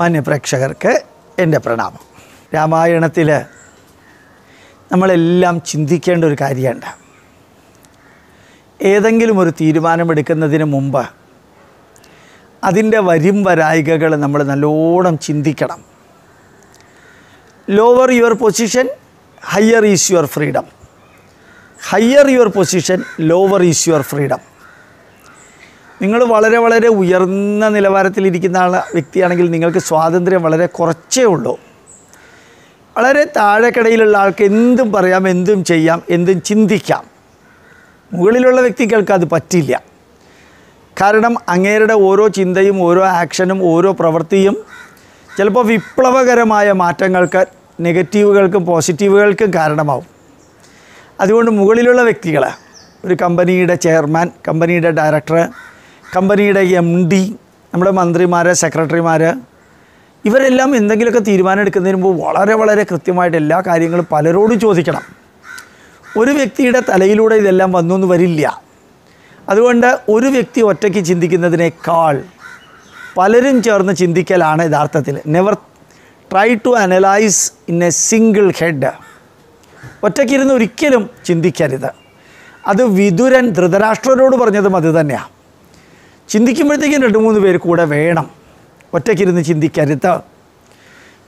മാന്യപ്രേക്ഷകർക്ക് എൻ്റെ പ്രണാമം രാമായണത്തിൽ നമ്മളെല്ലാം ചിന്തിക്കേണ്ട ഒരു കാര്യമുണ്ട് ഏതെങ്കിലും ഒരു തീരുമാനമെടുക്കുന്നതിന് മുമ്പ് അതിൻ്റെ വരും വരായികകൾ നമ്മൾ നല്ലോണം ചിന്തിക്കണം lower your position higher is your freedom higher your position lower is your freedom നിങ്ങൾ വളരെ വളരെ ഉയർന്ന നിലവാരത്തിലിരിക്കുന്ന ആൾ വ്യക്തിയാണെങ്കിൽ നിങ്ങൾക്ക് സ്വാതന്ത്ര്യം വളരെ കുറച്ചേ ഉള്ളൂ വളരെ താഴെക്കടയിലുള്ള ആൾക്ക് എന്തും പറയാം എന്തും ചെയ്യാം എന്തും ചിന്തിക്കാം മുകളിലുള്ള വ്യക്തികൾക്ക് അത് പറ്റില്ല കാരണം അങ്ങേരുടെ ഓരോ ചിന്തയും ഓരോ ആക്ഷനും ഓരോ പ്രവൃത്തിയും ചിലപ്പോൾ വിപ്ലവകരമായ മാറ്റങ്ങൾക്ക് നെഗറ്റീവുകൾക്കും പോസിറ്റീവുകൾക്കും കാരണമാവും അതുകൊണ്ട് മുകളിലുള്ള വ്യക്തികൾ ഒരു കമ്പനിയുടെ ചെയർമാൻ കമ്പനിയുടെ ഡയറക്ടർ കമ്പനിയുടെ എം ഡി നമ്മുടെ മന്ത്രിമാർ സെക്രട്ടറിമാർ ഇവരെല്ലാം എന്തെങ്കിലുമൊക്കെ തീരുമാനം എടുക്കുന്നതിന് മുമ്പ് വളരെ വളരെ കൃത്യമായിട്ട് എല്ലാ കാര്യങ്ങളും പലരോടും ചോദിക്കണം ഒരു വ്യക്തിയുടെ തലയിലൂടെ ഇതെല്ലാം വന്നൊന്നും വരില്ല അതുകൊണ്ട് ഒരു വ്യക്തി ഒറ്റയ്ക്ക് ചിന്തിക്കുന്നതിനേക്കാൾ പലരും ചേർന്ന് ചിന്തിക്കലാണ് യഥാർത്ഥത്തിൽ never try to analyse in a single head ഒറ്റയ്ക്കിരുന്ന് ഒരിക്കലും ചിന്തിക്കരുത് അത് വിതുരൻ ധൃതരാഷ്ട്രരോട് പറഞ്ഞതും അത് തന്നെയാണ് ചിന്തിക്കുമ്പോഴത്തേക്കും രണ്ട് മൂന്ന് പേര് കൂടെ വേണം ഒറ്റയ്ക്കിരുന്ന് ചിന്തിക്കരുത്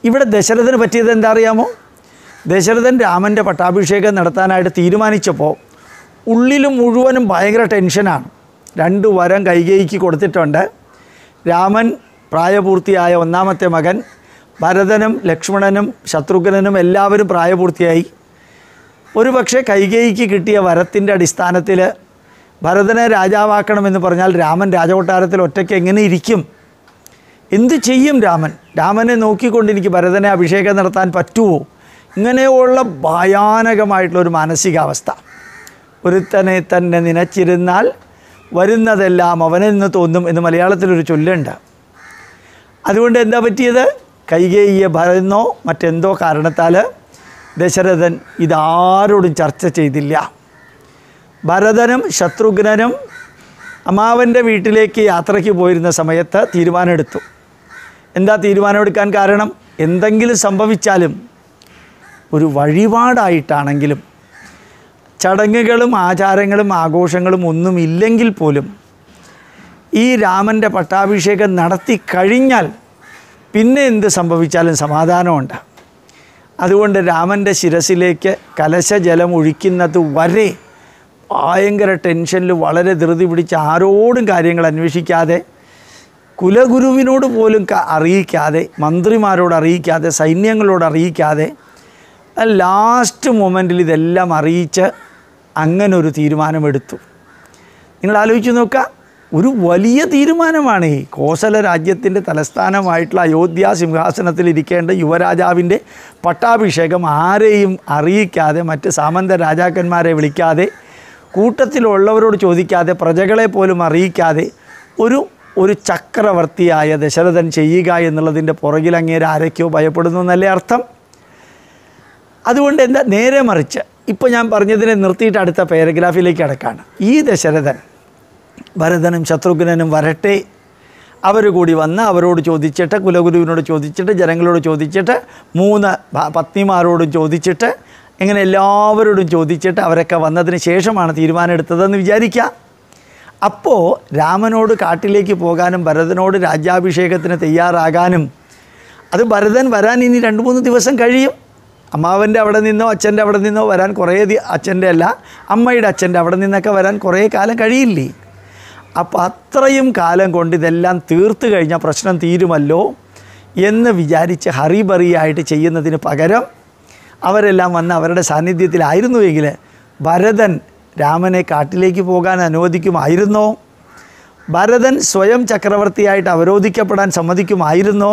ഇവിടെ ദശരഥന് പറ്റിയത് എന്താ അറിയാമോ ദശരഥൻ രാമൻ്റെ പട്ടാഭിഷേകം നടത്താനായിട്ട് തീരുമാനിച്ചപ്പോൾ ഉള്ളിലും മുഴുവനും ഭയങ്കര ടെൻഷനാണ് രണ്ട് വരം കൈകൈക്ക് കൊടുത്തിട്ടുണ്ട് രാമൻ പ്രായപൂർത്തിയായ ഒന്നാമത്തെ മകൻ ഭരതനും ലക്ഷ്മണനും ശത്രുഘ്നനും എല്ലാവരും പ്രായപൂർത്തിയായി ഒരു പക്ഷേ കിട്ടിയ വരത്തിൻ്റെ അടിസ്ഥാനത്തിൽ ഭരതനെ രാജാവാക്കണമെന്ന് പറഞ്ഞാൽ രാമൻ രാജകൊട്ടാരത്തിൽ ഒറ്റയ്ക്ക് എങ്ങനെ ഇരിക്കും എന്ത് ചെയ്യും രാമൻ രാമനെ നോക്കിക്കൊണ്ട് എനിക്ക് ഭരതനെ അഭിഷേകം നടത്താൻ പറ്റുമോ ഇങ്ങനെയുള്ള ഭയാനകമായിട്ടുള്ളൊരു മാനസികാവസ്ഥ ഒരുത്തനെ തന്നെ നനച്ചിരുന്നാൽ വരുന്നതെല്ലാം അവനെന്ന് തോന്നും എന്ന് മലയാളത്തിലൊരു ചൊല്ലുണ്ട് അതുകൊണ്ട് എന്താ പറ്റിയത് കൈകേയ്യ ഭരതനോ മറ്റെന്തോ കാരണത്താൽ ദശരഥൻ ഇതാരോടും ചർച്ച ചെയ്തില്ല ഭരതനും ശത്രുഘ്നനും അമ്മാവൻ്റെ വീട്ടിലേക്ക് യാത്രയ്ക്ക് പോയിരുന്ന സമയത്ത് തീരുമാനമെടുത്തു എന്താ തീരുമാനമെടുക്കാൻ കാരണം എന്തെങ്കിലും സംഭവിച്ചാലും ഒരു വഴിപാടായിട്ടാണെങ്കിലും ചടങ്ങുകളും ആചാരങ്ങളും ആഘോഷങ്ങളും ഒന്നും ഇല്ലെങ്കിൽ പോലും ഈ രാമൻ്റെ പട്ടാഭിഷേകം നടത്തി കഴിഞ്ഞാൽ പിന്നെ എന്ത് സംഭവിച്ചാലും സമാധാനമുണ്ട് അതുകൊണ്ട് രാമൻ്റെ ശിരസിലേക്ക് കലശജലം ഒഴിക്കുന്നത് വരെ ഭയങ്കര ടെൻഷനിൽ വളരെ ധൃതി പിടിച്ച് ആരോടും കാര്യങ്ങൾ അന്വേഷിക്കാതെ കുലഗുരുവിനോട് പോലും അറിയിക്കാതെ മന്ത്രിമാരോട് അറിയിക്കാതെ സൈന്യങ്ങളോട് അറിയിക്കാതെ ലാസ്റ്റ് മൊമെൻ്റിൽ ഇതെല്ലാം അറിയിച്ച് അങ്ങനെ ഒരു തീരുമാനമെടുത്തു നിങ്ങൾ ആലോചിച്ച് നോക്കുക ഒരു വലിയ തീരുമാനമാണ് ഈ കോസല രാജ്യത്തിൻ്റെ തലസ്ഥാനമായിട്ടുള്ള അയോധ്യ സിംഹാസനത്തിൽ ഇരിക്കേണ്ട യുവരാജാവിൻ്റെ പട്ടാഭിഷേകം ആരെയും അറിയിക്കാതെ മറ്റ് സാമന്ത രാജാക്കന്മാരെ വിളിക്കാതെ കൂട്ടത്തിലുള്ളവരോട് ചോദിക്കാതെ പ്രജകളെ പോലും അറിയിക്കാതെ ഒരു ഒരു ചക്രവർത്തിയായ ദശരഥൻ ചെയ്യുക എന്നുള്ളതിൻ്റെ പുറകിൽ അങ്ങേരെ ആരൊക്കെയോ ഭയപ്പെടുന്നു എന്നല്ലേ അർത്ഥം അതുകൊണ്ട് എന്താ നേരെ മറിച്ച് ഇപ്പോൾ ഞാൻ പറഞ്ഞതിനെ നിർത്തിയിട്ട് അടുത്ത പാരഗ്രാഫിലേക്ക് അടക്കാണ് ഈ ദശരഥൻ ഭരതനും ശത്രുഘ്നനും വരട്ടെ അവർ കൂടി വന്ന് അവരോട് ചോദിച്ചിട്ട് കുലഗുരുവിനോട് ചോദിച്ചിട്ട് ജനങ്ങളോട് ചോദിച്ചിട്ട് മൂന്ന് പത്നിമാരോടും ചോദിച്ചിട്ട് ഇങ്ങനെ എല്ലാവരോടും ചോദിച്ചിട്ട് അവരൊക്കെ വന്നതിന് ശേഷമാണ് തീരുമാനമെടുത്തതെന്ന് വിചാരിക്കുക അപ്പോൾ രാമനോട് കാട്ടിലേക്ക് പോകാനും ഭരതനോട് രാജ്യാഭിഷേകത്തിന് തയ്യാറാകാനും അത് ഭരതൻ വരാൻ ഇനി രണ്ട് മൂന്ന് ദിവസം കഴിയും അമ്മാവൻ്റെ അവിടെ നിന്നോ അച്ഛൻ്റെ അവിടെ നിന്നോ വരാൻ കുറേ അച്ഛൻ്റെ അല്ല അമ്മയുടെ അച്ഛൻ്റെ അവിടെ നിന്നൊക്കെ വരാൻ കുറേ കാലം കഴിയില്ലേ അപ്പോൾ അത്രയും കാലം കൊണ്ട് ഇതെല്ലാം തീർത്തു കഴിഞ്ഞാൽ പ്രശ്നം തീരുമല്ലോ എന്ന് വിചാരിച്ച് ഹറിബറിയായിട്ട് ചെയ്യുന്നതിന് പകരം അവരെല്ലാം വന്ന് അവരുടെ സാന്നിധ്യത്തിലായിരുന്നുവെങ്കിൽ ഭരതൻ രാമനെ കാട്ടിലേക്ക് പോകാൻ അനുവദിക്കുമായിരുന്നോ ഭരതൻ സ്വയം ചക്രവർത്തിയായിട്ട് അവരോധിക്കപ്പെടാൻ സമ്മതിക്കുമായിരുന്നോ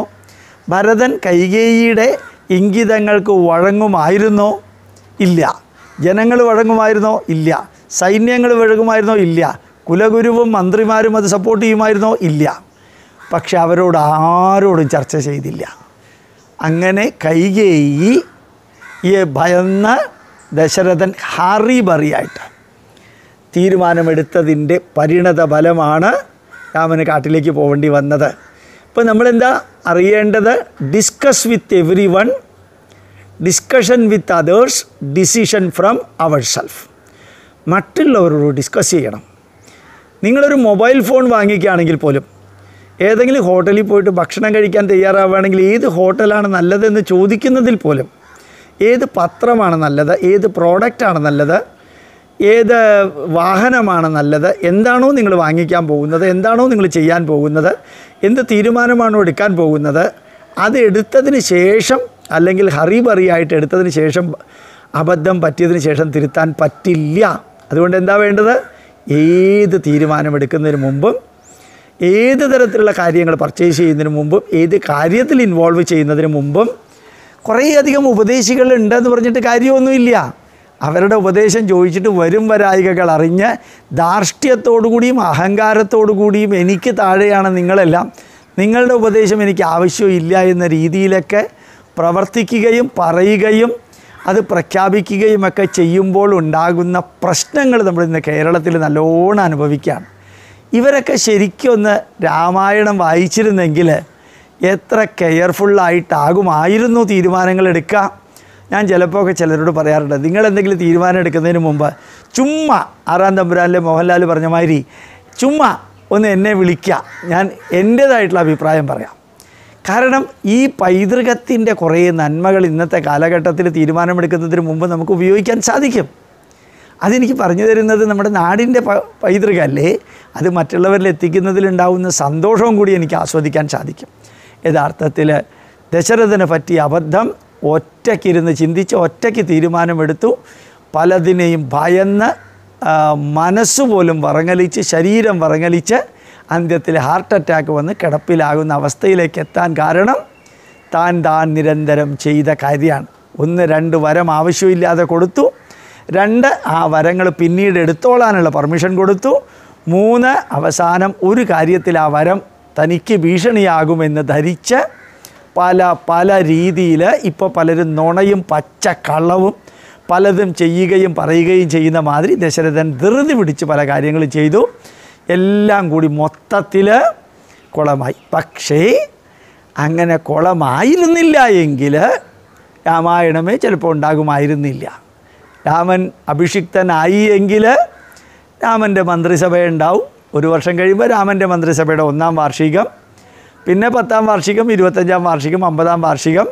ഭരതൻ കൈകേയിയുടെ ഇംഗിതങ്ങൾക്ക് വഴങ്ങുമായിരുന്നോ ഇല്ല ജനങ്ങൾ വഴങ്ങുമായിരുന്നോ ഇല്ല സൈന്യങ്ങൾ വഴങ്ങുമായിരുന്നോ ഇല്ല കുലഗുരുവും മന്ത്രിമാരും അത് സപ്പോർട്ട് ചെയ്യുമായിരുന്നോ ഇല്ല പക്ഷെ അവരോട് ആരോടും ചർച്ച ചെയ്തില്ല അങ്ങനെ കൈകേയി ഈ ഭയന്ന ദശരഥൻ ബറിയായിട്ട് തീരുമാനമെടുത്തതിൻ്റെ പരിണത ഫലമാണ് രാമന് കാട്ടിലേക്ക് പോകേണ്ടി വന്നത് ഇപ്പോൾ നമ്മളെന്താ അറിയേണ്ടത് discuss with every one discussion with others decision from our self മറ്റുള്ളവരോട് ഡിസ്കസ് ചെയ്യണം നിങ്ങളൊരു മൊബൈൽ ഫോൺ വാങ്ങിക്കുകയാണെങ്കിൽ പോലും ഏതെങ്കിലും ഹോട്ടലിൽ പോയിട്ട് ഭക്ഷണം കഴിക്കാൻ തയ്യാറാവുകയാണെങ്കിൽ ഏത് ഹോട്ടലാണ് നല്ലതെന്ന് ചോദിക്കുന്നതിൽ പോലും ഏത് പത്രമാണ് നല്ലത് ഏത് പ്രോഡക്റ്റാണ് നല്ലത് ഏത് വാഹനമാണ് നല്ലത് എന്താണോ നിങ്ങൾ വാങ്ങിക്കാൻ പോകുന്നത് എന്താണോ നിങ്ങൾ ചെയ്യാൻ പോകുന്നത് എന്ത് തീരുമാനമാണോ എടുക്കാൻ പോകുന്നത് അത് എടുത്തതിന് ശേഷം അല്ലെങ്കിൽ ഹറിബറിയായിട്ട് എടുത്തതിന് ശേഷം അബദ്ധം പറ്റിയതിന് ശേഷം തിരുത്താൻ പറ്റില്ല അതുകൊണ്ട് എന്താ വേണ്ടത് ഏത് തീരുമാനമെടുക്കുന്നതിന് മുമ്പും ഏത് തരത്തിലുള്ള കാര്യങ്ങൾ പർച്ചേസ് ചെയ്യുന്നതിന് മുമ്പും ഏത് കാര്യത്തിൽ ഇൻവോൾവ് ചെയ്യുന്നതിന് മുമ്പും കുറേയധികം ഉപദേശികൾ ഉണ്ടെന്ന് പറഞ്ഞിട്ട് കാര്യമൊന്നുമില്ല അവരുടെ ഉപദേശം ചോദിച്ചിട്ട് വരും വരായികകൾ അറിഞ്ഞ് ധാർഷ്ട്യത്തോടുകൂടിയും അഹങ്കാരത്തോടുകൂടിയും എനിക്ക് താഴെയാണ് നിങ്ങളെല്ലാം നിങ്ങളുടെ ഉപദേശം എനിക്ക് ആവശ്യമില്ല എന്ന രീതിയിലൊക്കെ പ്രവർത്തിക്കുകയും പറയുകയും അത് പ്രഖ്യാപിക്കുകയും ഒക്കെ ചെയ്യുമ്പോൾ ഉണ്ടാകുന്ന പ്രശ്നങ്ങൾ നമ്മൾ ഇന്ന് കേരളത്തിൽ നല്ലോണം അനുഭവിക്കുകയാണ് ഇവരൊക്കെ ശരിക്കൊന്ന് രാമായണം വായിച്ചിരുന്നെങ്കിൽ എത്ര കെയർഫുള്ളായിട്ടാകുമായിരുന്നു തീരുമാനങ്ങൾ എടുക്കുക ഞാൻ ചിലപ്പോൾ ഒക്കെ ചിലരോട് പറയാറുണ്ട് നിങ്ങൾ എന്തെങ്കിലും തീരുമാനം എടുക്കുന്നതിന് മുമ്പ് ചുമ്മാ ആറാം തമ്പുരാനിലെ മോഹൻലാൽ പറഞ്ഞ മാതിരി ചുമ്മാ ഒന്ന് എന്നെ വിളിക്കുക ഞാൻ എൻ്റേതായിട്ടുള്ള അഭിപ്രായം പറയാം കാരണം ഈ പൈതൃകത്തിൻ്റെ കുറേ നന്മകൾ ഇന്നത്തെ കാലഘട്ടത്തിൽ തീരുമാനമെടുക്കുന്നതിന് മുമ്പ് നമുക്ക് ഉപയോഗിക്കാൻ സാധിക്കും അതെനിക്ക് പറഞ്ഞു തരുന്നത് നമ്മുടെ നാടിൻ്റെ പ പൈതൃകമല്ലേ അത് മറ്റുള്ളവരിൽ എത്തിക്കുന്നതിലുണ്ടാവുന്ന സന്തോഷവും കൂടി എനിക്ക് ആസ്വദിക്കാൻ സാധിക്കും യഥാർത്ഥത്തിൽ ദശരഥന് പറ്റിയ അബദ്ധം ഒറ്റയ്ക്കിരുന്ന് ചിന്തിച്ച് ഒറ്റയ്ക്ക് തീരുമാനമെടുത്തു പലതിനെയും ഭയന്ന് മനസ്സുപോലും വറങ്ങലിച്ച് ശരീരം വറങ്ങലിച്ച് അന്ത്യത്തിൽ ഹാർട്ട് അറ്റാക്ക് വന്ന് കിടപ്പിലാകുന്ന അവസ്ഥയിലേക്ക് എത്താൻ കാരണം താൻ താൻ നിരന്തരം ചെയ്ത കാര്യമാണ് ഒന്ന് രണ്ട് വരം ആവശ്യമില്ലാതെ കൊടുത്തു രണ്ട് ആ വരങ്ങൾ പിന്നീട് എടുത്തോളാനുള്ള പെർമിഷൻ കൊടുത്തു മൂന്ന് അവസാനം ഒരു കാര്യത്തിൽ ആ വരം തനിക്ക് ഭീഷണിയാകുമെന്ന് ധരിച്ച് പല പല രീതിയിൽ ഇപ്പോൾ പലരും നുണയും കള്ളവും പലതും ചെയ്യുകയും പറയുകയും ചെയ്യുന്ന മാതിരി ദശരഥൻ ധൃതി പിടിച്ച് പല കാര്യങ്ങളും ചെയ്തു എല്ലാം കൂടി മൊത്തത്തിൽ കുളമായി പക്ഷേ അങ്ങനെ കുളമായിരുന്നില്ല എങ്കിൽ രാമായണമേ ചിലപ്പോൾ ഉണ്ടാകുമായിരുന്നില്ല രാമൻ അഭിഷിക്തനായി എങ്കിൽ രാമൻ്റെ മന്ത്രിസഭ ഉണ്ടാവും ഒരു വർഷം കഴിയുമ്പോൾ രാമൻ്റെ മന്ത്രിസഭയുടെ ഒന്നാം വാർഷികം പിന്നെ പത്താം വാർഷികം ഇരുപത്തഞ്ചാം വാർഷികം അമ്പതാം വാർഷികം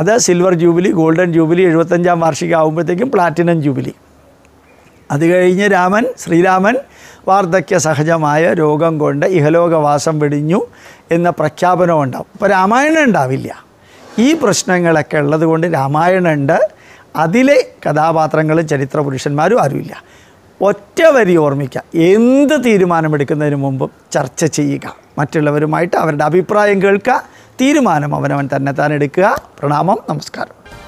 അത് സിൽവർ ജൂബിലി ഗോൾഡൻ ജൂബിലി എഴുപത്തഞ്ചാം വാർഷികം ആകുമ്പോഴത്തേക്കും പ്ലാറ്റിനം ജൂബിലി അത് കഴിഞ്ഞ് രാമൻ ശ്രീരാമൻ വാർദ്ധക്യ സഹജമായ രോഗം കൊണ്ട് ഇഹലോകവാസം വെടിഞ്ഞു എന്ന പ്രഖ്യാപനം ഉണ്ടാവും ഇപ്പോൾ രാമായണം ഉണ്ടാവില്ല ഈ പ്രശ്നങ്ങളൊക്കെ ഉള്ളതുകൊണ്ട് രാമായണമുണ്ട് അതിലെ കഥാപാത്രങ്ങളും ചരിത്ര പുരുഷന്മാരും ആരുമില്ല ഒറ്റ വരി ഓർമ്മിക്കുക എന്ത് തീരുമാനമെടുക്കുന്നതിന് മുമ്പും ചർച്ച ചെയ്യുക മറ്റുള്ളവരുമായിട്ട് അവരുടെ അഭിപ്രായം കേൾക്കുക തീരുമാനം അവനവൻ തന്നെ താൻ എടുക്കുക പ്രണാമം നമസ്കാരം